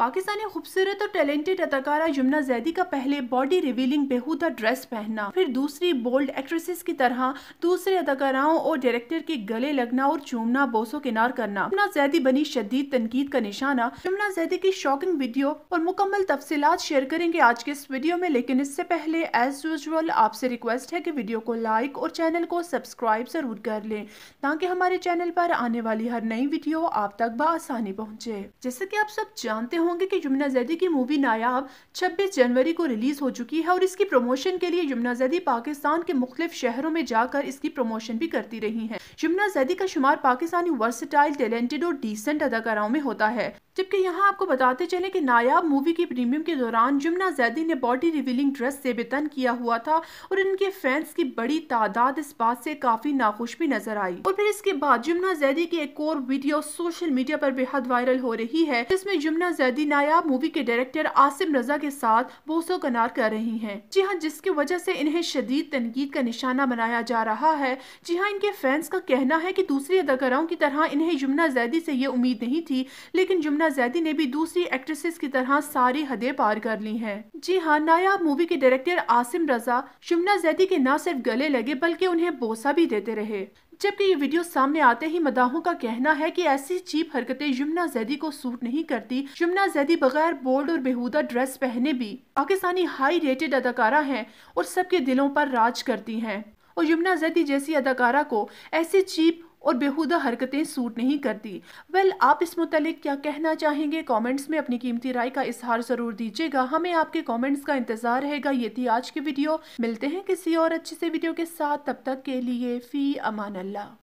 पाकिस्तानी खूबसूरत और टैलेंटेड अदाकारा यमुना जैदी का पहले बॉडी रिवीलिंग बेहूदा ड्रेस पहनना फिर दूसरी बोल्ड एक्ट्रेसेस की तरह दूसरे अदाकाराओं और डायरेक्टर के गले लगना और चूमना बोसो किनार करना यमुना जैदी बनी शदीद तनकीद का निशाना यमुना जैदी की शॉकिंग वीडियो और मुकम्मल तफसीत शेयर करेंगे आज के इस वीडियो में लेकिन इससे पहले एज यूजल आपसे रिक्वेस्ट है की वीडियो को लाइक और चैनल को सब्सक्राइब जरूर कर ले ताकि हमारे चैनल पर आने वाली हर नई वीडियो आप तक बसानी पहुँचे जैसे की आप सब जानते हो होंगे कि यमुना जैदी की मूवी नायाब 26 जनवरी को रिलीज़ हो चुकी है और इसकी प्रमोशन के लिए यमुना जैदी पाकिस्तान के मुख्तलिफ शहरों में जाकर इसकी प्रमोशन भी करती रही हैं यमुना जैदी का शुमार पाकिस्तानी वर्सटाइल टैलेंटेड और डिसेंट अदाकाराओं में होता है जबकि यहाँ आपको बताते चले कि नायाब मूवी की प्रीमियम के दौरान यमुना जैदी ने बॉडी रिविलिंग ड्रेस से बेतन किया हुआ था और इनके फैंस की बड़ी तादाद इस बात से काफी नाखुश भी नजर आई और फिर इसके बाद यमुना जैदी की एक और वीडियो सोशल मीडिया पर बेहद वायरल हो रही है जिसमें यमुना जैदी जल्दी नायाब मूवी के डायरेक्टर आसिम रजा के साथ बोसो कनार कर रही हैं जी हाँ जिसकी वजह से इन्हें शदीद तनकीद का निशाना बनाया जा रहा है जी हाँ इनके फैंस का कहना है कि दूसरी अदाकाराओं की तरह इन्हें यमुना जैदी से ये उम्मीद नहीं थी लेकिन यमुना जैदी ने भी दूसरी एक्ट्रेसेस की तरह सारी हदें पार कर ली है जी हाँ नायाब मूवी के डायरेक्टर आसिम रजा यमुना जैदी के न सिर्फ गले लगे बल्कि उन्हें बोसा भी देते रहे जबकि ये वीडियो सामने आते ही मदाहों का कहना है कि ऐसी चीप हरकतें यमुना जैदी को सूट नहीं करती यमुना जैदी बगैर बोल्ड और बेहूदा ड्रेस पहने भी पाकिस्तानी हाई रेटेड अदाकारा है और सबके दिलों पर राज करती है और यमुना जैदी जैसी अदाकारा को ऐसी चीप और बेहुदा हरकतें सूट नहीं करती वेल well, आप इस मुतलिक क्या कहना चाहेंगे कमेंट्स में अपनी कीमती राय का इजहार ज़रूर दीजिएगा हमें आपके कमेंट्स का इंतज़ार रहेगा ये थी आज की वीडियो मिलते हैं किसी और अच्छे से वीडियो के साथ तब तक के लिए फ़ी अमान अल्लाह